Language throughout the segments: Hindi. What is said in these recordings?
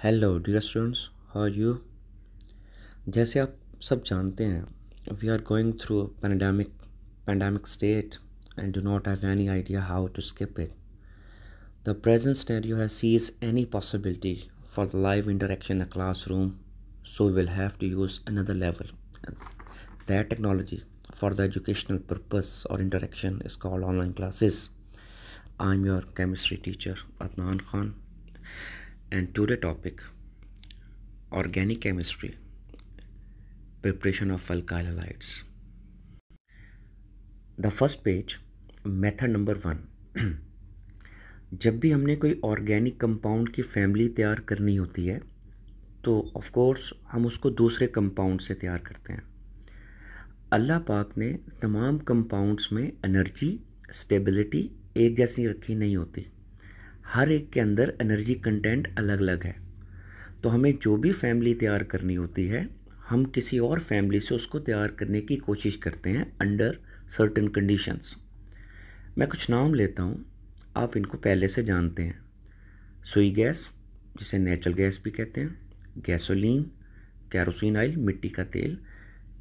Hello, dear students. How are you? जैसे आप सब जानते हैं we are going through pandemic pandemic state and do not have any idea how to skip it the present scenario has sees any possibility for the live interaction in a classroom so we'll have to use another level that technology for the educational purpose or interaction is called online classes i'm your chemistry teacher adnan khan and today topic organic chemistry preparation of alkyl halides the first page method number one जब भी हमने कोई ऑर्गेनिक कंपाउंड की फैमिली तैयार करनी होती है तो ऑफ कोर्स हम उसको दूसरे कंपाउंड से तैयार करते हैं अल्लाह पाक ने तमाम कंपाउंड्स में एनर्जी स्टेबिलिटी एक जैसी रखी नहीं होती हर एक के अंदर एनर्जी कंटेंट अलग अलग है तो हमें जो भी फैमिली तैयार करनी होती है हम किसी और फैमिली से उसको तैयार करने की कोशिश करते हैं अंडर सर्टन कंडीशंस मैं कुछ नाम लेता हूँ आप इनको पहले से जानते हैं सुई गैस जिसे नेचुरल गैस भी कहते हैं गैसोलीन कैरोसिन ऑयल मिट्टी का तेल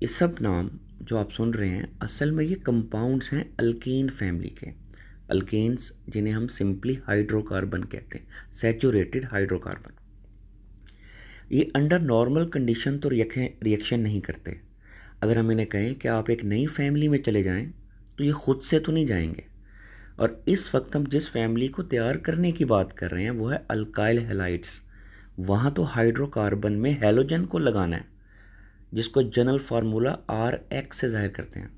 ये सब नाम जो आप सुन रहे हैं असल में ये कंपाउंड्स हैं अल्कीन फैमिली के अल्केन्स जिन्हें हम सिंपली हाइड्रोकार्बन कहते हैं सैचुरेटेड हाइड्रोकार्बन ये अंडर नॉर्मल कंडीशन तो रिएक्शन नहीं करते अगर हम इन्हें कहें कि आप एक नई फैमिली में चले जाएं तो ये खुद से तो नहीं जाएंगे और इस वक्त हम जिस फैमिली को तैयार करने की बात कर रहे हैं वो है अल्काइल हेलाइट्स वहाँ तो हाइड्रोकार्बन में हेलोजन को लगाना है जिसको जनरल फार्मूला आर एक्स से ज़ाहिर करते हैं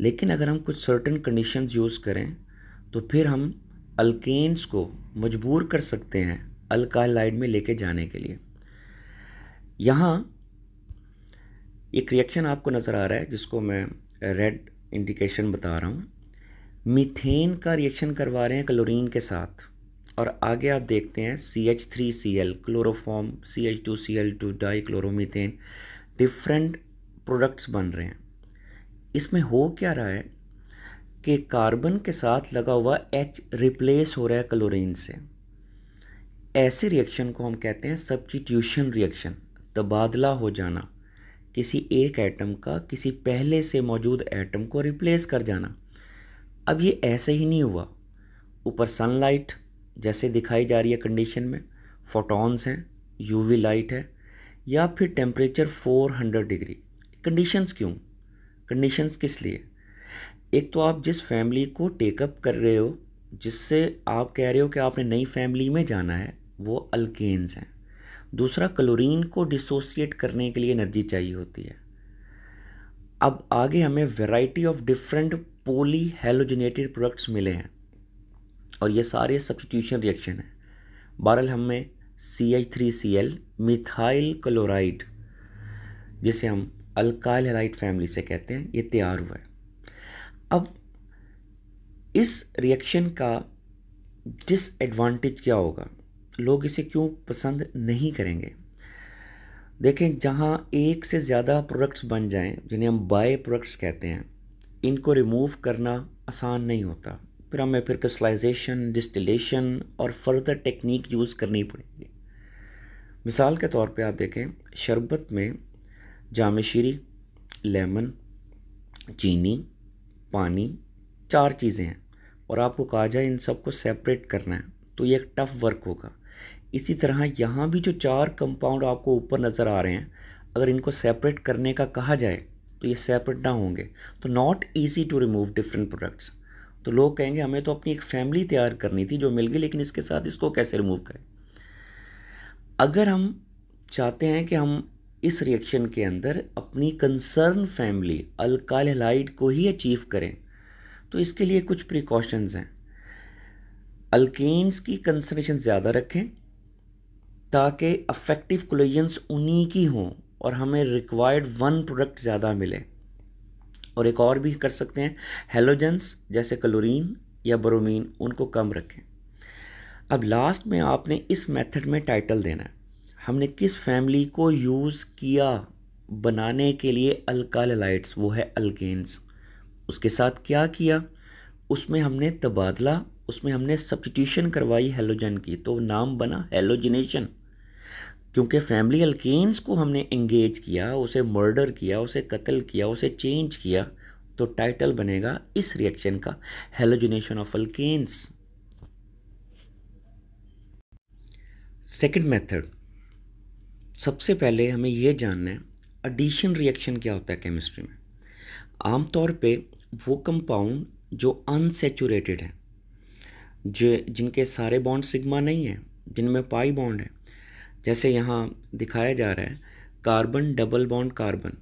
लेकिन अगर हम कुछ सर्टन कंडीशंस यूज़ करें तो फिर हम अल्केन्स को मजबूर कर सकते हैं अल्कालाइड में लेके जाने के लिए यहाँ एक रिएक्शन आपको नज़र आ रहा है जिसको मैं रेड इंडिकेशन बता रहा हूँ मीथेन का रिएक्शन करवा रहे हैं क्लोरीन के साथ और आगे आप देखते हैं C H three C L chloroform C H two C L two dichloromethane different products बन रहे हैं इसमें हो क्या रहा है कि कार्बन के साथ लगा हुआ एच रिप्लेस हो रहा है क्लोरीन से ऐसे रिएक्शन को हम कहते हैं सब्सटीट्यूशन रिएक्शन तबादला हो जाना किसी एक एटम का किसी पहले से मौजूद एटम को रिप्लेस कर जाना अब ये ऐसे ही नहीं हुआ ऊपर सनलाइट जैसे दिखाई जा रही है कंडीशन में फोटॉन्स हैं यूवी लाइट है या फिर टेम्परेचर 400 डिग्री कंडीशंस क्यों कंडीशंस किस लिए एक तो आप जिस फैमिली को टेकअप कर रहे हो जिससे आप कह रहे हो कि आपने नई फैमिली में जाना है वो अल्केन्स हैं दूसरा क्लोरीन को डिसोसिएट करने के लिए एनर्जी चाहिए होती है अब आगे हमें variety of different polyhalogenated products मिले हैं और ये सारे सब्सटीट्यूशन रिएक्शन हैं बहरल हमें C H three C L methyl chloride जिसे हम अल्काइल हेलाइट फैमिली से कहते हैं ये तैयार हुआ है अब इस रिएक्शन का डिसएडवांटेज क्या होगा लोग इसे क्यों पसंद नहीं करेंगे देखें जहाँ एक से ज़्यादा प्रोडक्ट्स बन जाएं जिन्हें हम बाय प्रोडक्ट्स कहते हैं इनको रिमूव करना आसान नहीं होता फिर हमें फिर क्रिस्टलाइजेशन डिस्टिलेशन और फर्दर टेक्निक यूज़ करनी पड़ेगी मिसाल के तौर पे आप देखें शरबत में जामशीरी लेमन चीनी पानी चार चीज़ें हैं और आपको कहा जाए इन सबको सेपरेट करना है तो ये एक टफ़ वर्क होगा इसी तरह यहाँ भी जो चार कंपाउंड आपको ऊपर नज़र आ रहे हैं अगर इनको सेपरेट करने का कहा जाए तो ये सेपरेट ना होंगे तो not easy to remove different products तो लोग कहेंगे हमें तो अपनी एक फैमिली तैयार करनी थी जो मिल गई लेकिन इसके साथ इसको कैसे रिमूव करें अगर हम चाहते हैं कि हम इस रिएक्शन के अंदर अपनी कंसर्न फैमिली अल्काइल को ही अचीव करें तो इसके लिए कुछ प्रिकॉशंस हैं अल्केन्स की कंसनट्रेशन ज़्यादा रखें ताकि अफेक्टिव कोलिजन्स उन्हीं की हों और हमें रिक्वायर्ड वन प्रोडक्ट ज़्यादा मिले और एक और भी कर सकते हैं हेलोजेंस जैसे क्लोरीन या ब्रोमीन उनको कम रखें अब लास्ट में आपने इस मेथड में टाइटल देना है हमने किस फैमिली को यूज़ किया बनाने के लिए अलकालाइट्स वो है अल्केन्स उसके साथ क्या किया उसमें हमने तबादला उसमें हमने सब्सटीट्यूशन करवाई हेलोजन की तो नाम बना हेलोजिनेशन क्योंकि फैमिली अल्केन्स को हमने इंगेज किया उसे मर्डर किया उसे कत्ल किया उसे चेंज किया तो टाइटल बनेगा इस रिएक्शन का halogenation of alkanes second method सबसे पहले हमें यह जानना है एडिशन रिएक्शन क्या होता है केमिस्ट्री में आमतौर पे वो कंपाउंड जो अनसेचूरेटेड है जो जिनके सारे बॉन्ड सिग्मा नहीं हैं जिनमें पाई बॉन्ड है जैसे यहाँ दिखाया जा रहा है कार्बन डबल बॉन्ड कार्बन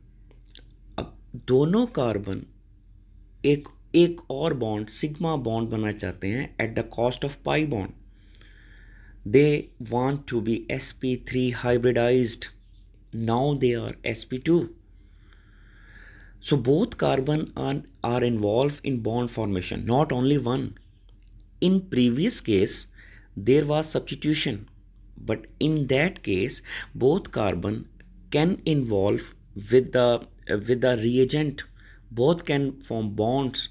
अब दोनों कार्बन एक एक और बॉन्ड सिग्मा बॉन्ड बनाना चाहते हैं at the cost of pi bond they want to be sp3 hybridized now they are sp2 so both carbon are, are involved in bond formation not only one in previous case there was substitution but in that case both carbon can involve with the with the reagent both can form bonds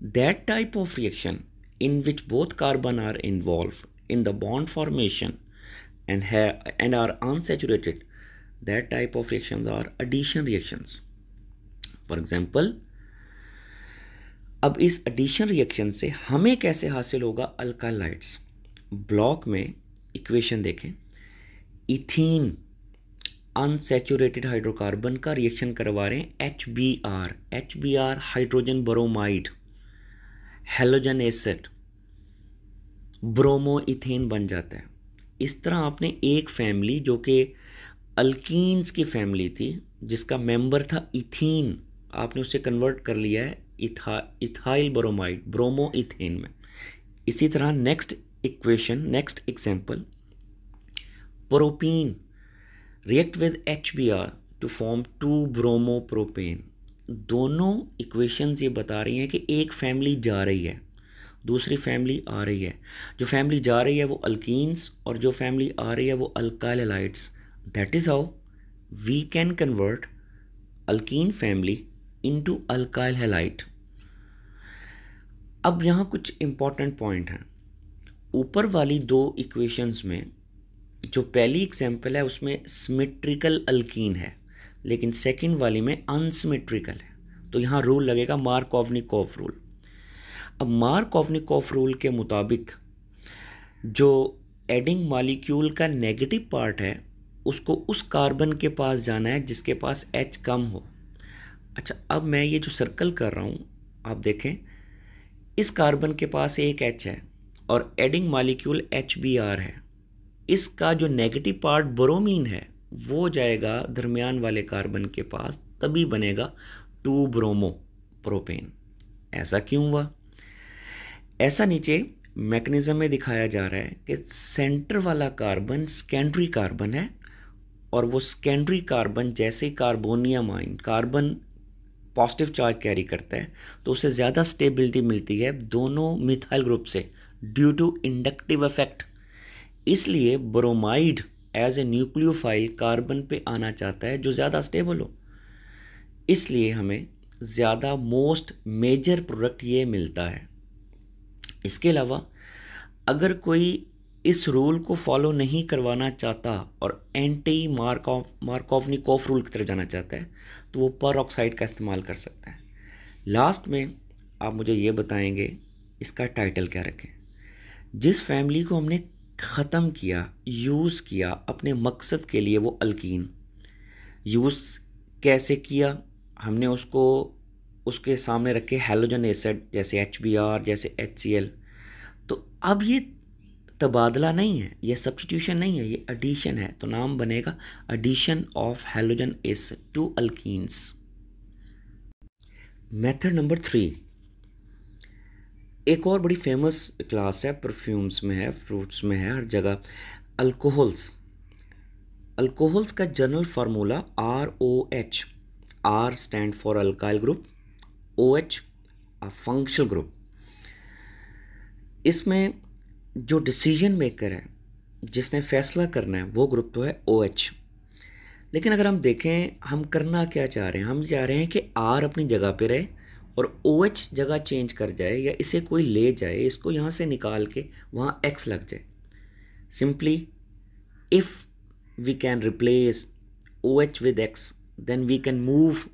that type of reaction in which both carbon are involved in the bond formation and have and are unsaturated that type of reactions are addition reactions for example अब इस एडिशन रिएक्शन से हमें कैसे हासिल होगा अल्कालाइट्स ब्लॉक में इक्वेशन देखें इथीन अनसेचुरेटेड हाइड्रोकार्बन का रिएक्शन करवा रहे हैं H B R H B R hydrogen bromide halogen एसेट ब्रोमो इथेन बन जाता है इस तरह आपने एक फैमिली जो कि अल्किन्स की फैमिली थी जिसका मेंबर था इथीन आपने उसे कन्वर्ट कर लिया है इथा इथाइल ब्रोमाइड ब्रोमो इथेन में इसी तरह next equation next example propene react with H B R to form two bromopropane दोनों इक्वेशंस ये बता रही हैं कि एक फैमिली जा रही है दूसरी फैमिली आ रही है जो फैमिली जा रही है वो अल्कीन्स और जो फैमिली आ रही है वो alkyl halides that is how we can convert alkene family into alkyl halide अब यहाँ कुछ इम्पॉर्टेंट पॉइंट हैं ऊपर वाली दो इक्वेशंस में जो पहली एग्जांपल है उसमें सिमेट्रिकल अल्कीन है लेकिन सेकंड वाली में अनसिमेट्रिकल है तो यहाँ रूल लगेगा मार्कोवनिकॉफ रूल अब मार्कोवनिकॉफ रूल के मुताबिक जो एडिंग मालिक्यूल का नेगेटिव पार्ट है उसको उस कार्बन के पास जाना है जिसके पास एच कम हो अच्छा अब मैं ये जो सर्कल कर रहा हूँ आप देखें इस कार्बन के पास एक एच है और adding molecule H B R है इसका जो नेगेटिव पार्ट ब्रोमीन है वो जाएगा दरमियान वाले कार्बन के पास तभी बनेगा टू ब्रोमो प्रोपेन ऐसा क्यों हुआ ऐसा नीचे मैकेनिज़्म में दिखाया जा रहा है कि सेंटर वाला कार्बन सेकेंडरी कार्बन है और वो सेकेंडरी कार्बन जैसे ही carbonium ion carbon positive charge carry करता है तो उसे ज़्यादा स्टेबिलिटी मिलती है दोनों मिथाइल ग्रुप से ड्यू टू इंडक्टिव इफेक्ट इसलिए bromide as a nucleophile carbon पे आना चाहता है जो ज़्यादा स्टेबल हो इसलिए हमें ज़्यादा मोस्ट मेजर प्रोडक्ट ये मिलता है इसके अलावा अगर कोई इस रूल को फॉलो नहीं करवाना चाहता और एंटी मार्कॉफ मार्कोवनिकोफ रूल की तरफ जाना चाहता है तो वो पर ऑक्साइड का इस्तेमाल कर सकता है लास्ट में आप मुझे ये बताएंगे इसका टाइटल क्या रखें जिस फैमिली को हमने ख़त्म किया यूज़ किया अपने मकसद के लिए वो अल्कीन यूज़ कैसे किया हमने उसको उसके सामने रखे हेलोजन एसिड जैसे एच जैसे एच तो अब ये तबादला नहीं है ये सब्सटीट्यूशन नहीं है ये एडिशन है तो नाम बनेगा addition of halogens to alkenes method number three एक और बड़ी फेमस क्लास है परफ्यूम्स में है फ्रूट्स में है हर जगह अल्कोहल्स अल्कोहल्स का general formula R O H R stand for alkyl group OH, a functional group. इसमें जो डिसीजन मेकर है जिसने फैसला करना है वो ग्रुप तो है ओ OH. लेकिन अगर हम देखें हम करना क्या चाह रहे हैं हम चाह रहे हैं कि आर अपनी जगह पे रहे और ओ OH एच जगह चेंज कर जाए या इसे कोई ले जाए इसको यहाँ से निकाल के वहाँ एक्स लग जाए simply if we can replace O H with X then we can move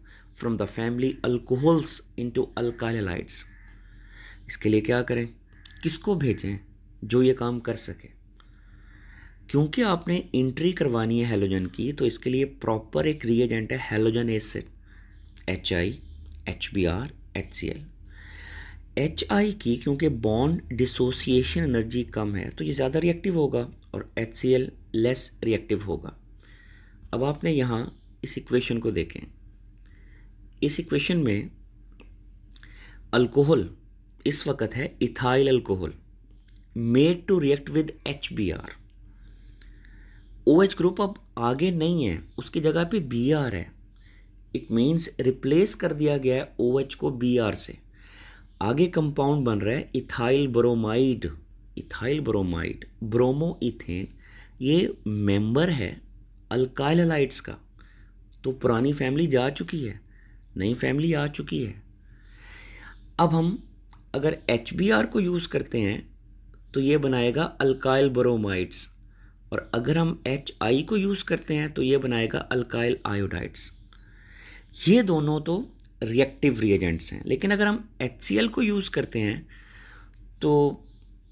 from the family alcohols into alkyl halides इसके लिए क्या करें किसको भेजें जो ये काम कर सके क्योंकि आपने इंट्री करवानी है हेलोजन की तो इसके लिए प्रॉपर एक रिएजेंट है halogen acid H I H B R H C L H I की क्योंकि बॉन्ड डिसोसिएशन एनर्जी कम है तो ये ज़्यादा रिएक्टिव होगा और H C L less reactive होगा अब आपने यहाँ इस इक्वेशन को देखें इस इक्वेशन में अल्कोहल इस वक्त है ethyl alcohol made to react with H B R O H group अब आगे नहीं है उसकी जगह पे बी आर है इट मीन्स रिप्लेस कर दिया गया है ओ एच को बी आर से आगे कंपाउंड बन रहा है ethyl bromide ethyl bromide bromoethane ये मेंबर है अल्काइलाइट्स का तो पुरानी फैमिली जा चुकी है नई फैमिली आ चुकी है अब हम अगर एच को यूज़ करते हैं तो ये बनाएगा अल्काइल ब्रोमाइड्स और अगर हम एच आई को यूज़ करते हैं तो ये बनाएगा अल्काइल आयोडाइड्स ये दोनों तो रिएक्टिव रिएजेंट्स हैं लेकिन अगर हम एच सी एल को यूज़ करते हैं तो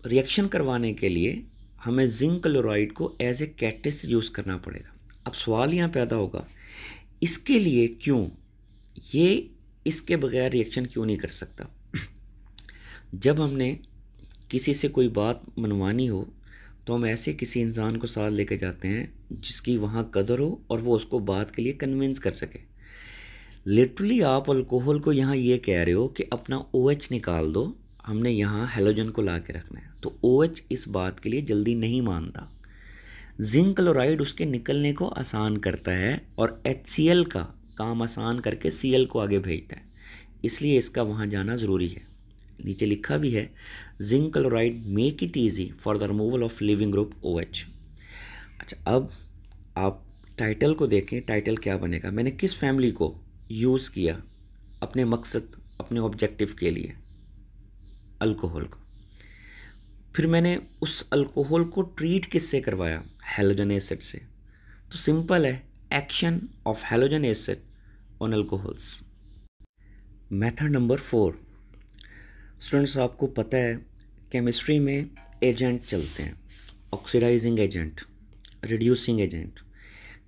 रिएक्शन करवाने के लिए हमें जिंक क्लोराइड को एज ए कैटिस यूज़ करना पड़ेगा अब सवाल यहाँ पैदा होगा इसके लिए क्यों ये इसके बगैर रिएक्शन क्यों नहीं कर सकता जब हमने किसी से कोई बात मनवानी हो तो हम ऐसे किसी इंसान को साथ लेकर जाते हैं जिसकी वहाँ कदर हो और वो उसको बात के लिए कन्विंस कर सके लिटरली आप अल्कोहल को यहाँ ये कह रहे हो कि अपना ओ OH निकाल दो हमने यहाँ हेलोजन को ला के रखना है तो ओ OH इस बात के लिए जल्दी नहीं मानता जिंक क्लोराइड उसके निकलने को आसान करता है और एच का काम आसान करके सी को आगे भेजता है इसलिए इसका वहाँ जाना ज़रूरी है नीचे लिखा भी है zinc chloride make it easy for the removal of leaving group O H अच्छा अब आप टाइटल को देखें टाइटल क्या बनेगा मैंने किस फैमिली को यूज़ किया अपने मकसद अपने ऑब्जेक्टिव के लिए अल्कोहल को फिर मैंने उस अल्कोहल को ट्रीट किससे करवाया हेलोजन एसिड से तो सिंपल है action of halogen acid on alcohols method number four students आपको पता है केमिस्ट्री में एजेंट चलते हैं ऑक्सीडाइजिंग एजेंट रिड्यूसिंग एजेंट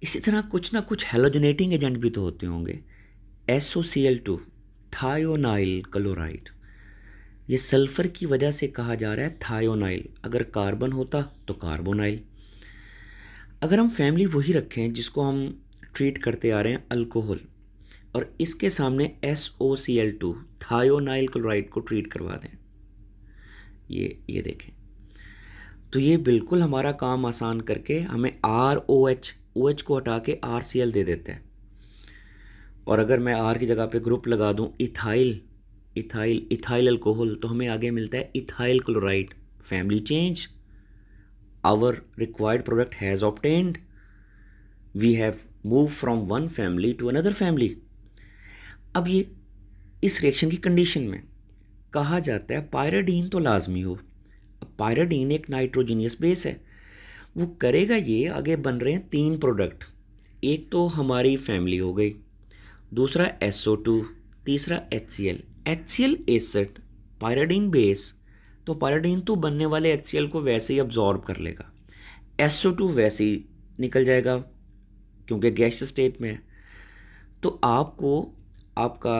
इसी तरह कुछ ना कुछ हेलोजनेटिंग एजेंट भी तो होते होंगे S O C L two thionyl chloride ये सल्फ़र की वजह से कहा जा रहा है थायोनाइल अगर कार्बन होता तो कार्बोनाइल अगर हम फैमिली वही रखें जिसको हम ट्रीट करते आ रहे हैं अल्कोहल और इसके सामने S O C L two thionyl chloride को ट्रीट करवा दें ये ये देखें तो ये बिल्कुल हमारा काम आसान करके हमें R O H O H को हटा के आर सी एल दे देते हैं और अगर मैं आर की जगह पे ग्रुप लगा दूं इथाइल इथाइल इथाइल अल्कोहल तो हमें आगे मिलता है ethyl chloride family change our required product has obtained we have move from one family to another family अब ये इस रिएक्शन की कंडीशन में कहा जाता है पायराडीन तो लाजमी हो अब पायराडीन एक नाइट्रोजीनियस बेस है वो करेगा ये आगे बन रहे हैं तीन प्रोडक्ट एक तो हमारी फैमिली हो गई दूसरा टू तीसरा H H C L C L acid pyridine base तो पायराडीन तो बनने वाले एच सी एल को वैसे ही अब्जॉर्ब कर लेगा टू वैसे ही निकल जाएगा क्योंकि गैस स्टेट में है तो आपको आपका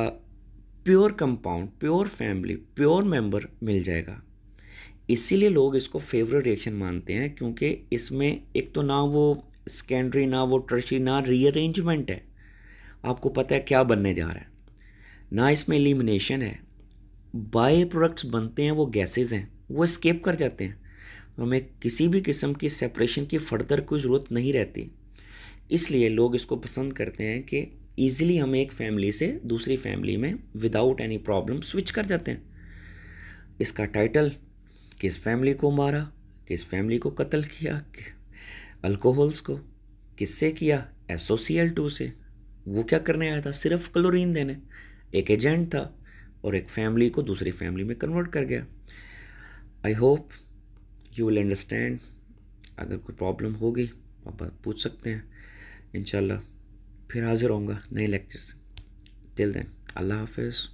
pure compound pure family pure member मिल जाएगा इसीलिए लोग इसको फेवरेट रिएक्शन मानते हैं क्योंकि इसमें एक तो ना वो सेकेंडरी ना वो ट्रशी ना रीअरेंजमेंट है आपको पता है क्या बनने जा रहा है ना इसमें एलिमिनेशन है बाय प्रोडक्ट्स बनते हैं वो गैसेस हैं वो स्केप कर जाते हैं हमें किसी भी किस्म की सेपरेशन की फर्दर कोई ज़रूरत नहीं रहती इसलिए लोग इसको पसंद करते हैं कि ईजिली हम एक फैमिली से दूसरी फैमिली में विदाउट एनी प्रॉब्लम स्विच कर जाते हैं इसका टाइटल किस फैमिली को मारा किस फैमिली को कत्ल किया अल्कोहल्स को किससे किया एसोसीएल टू से वो क्या करने आया था सिर्फ क्लोरीन देने एक एजेंट था और एक फैमिली को दूसरी फैमिली में कन्वर्ट कर गया I hope you will understand अगर कोई प्रॉब्लम होगी आप पूछ सकते हैं इन फिर हाजिर होऊंगा नए लेक्चर से टिल देन अल्लाह हाफिज़